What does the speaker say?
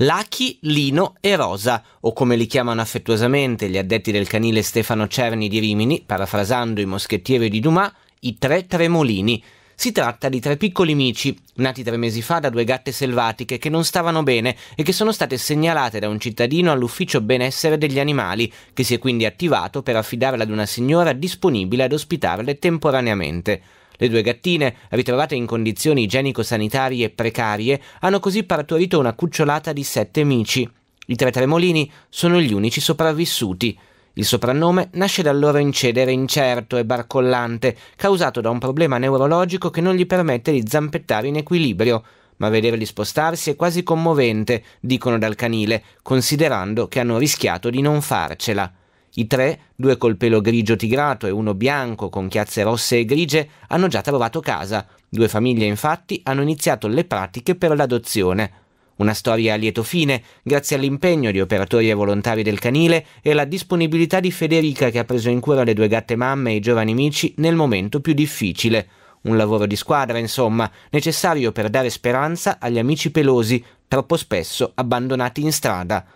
Lucky, Lino e Rosa, o come li chiamano affettuosamente gli addetti del canile Stefano Cerni di Rimini, parafrasando i moschettieri di Dumas, i tre tremolini. Si tratta di tre piccoli mici, nati tre mesi fa da due gatte selvatiche che non stavano bene e che sono state segnalate da un cittadino all'ufficio benessere degli animali, che si è quindi attivato per affidarle ad una signora disponibile ad ospitarle temporaneamente. Le due gattine, ritrovate in condizioni igienico-sanitarie precarie, hanno così partorito una cucciolata di sette mici. I tre tremolini sono gli unici sopravvissuti. Il soprannome nasce dal loro incedere incerto e barcollante, causato da un problema neurologico che non gli permette di zampettare in equilibrio, ma vederli spostarsi è quasi commovente, dicono dal canile, considerando che hanno rischiato di non farcela. I tre, due col pelo grigio tigrato e uno bianco con chiazze rosse e grigie, hanno già trovato casa. Due famiglie infatti hanno iniziato le pratiche per l'adozione. Una storia a lieto fine, grazie all'impegno di operatori e volontari del canile e alla disponibilità di Federica che ha preso in cura le due gatte mamme e i giovani amici nel momento più difficile. Un lavoro di squadra, insomma, necessario per dare speranza agli amici pelosi, troppo spesso abbandonati in strada.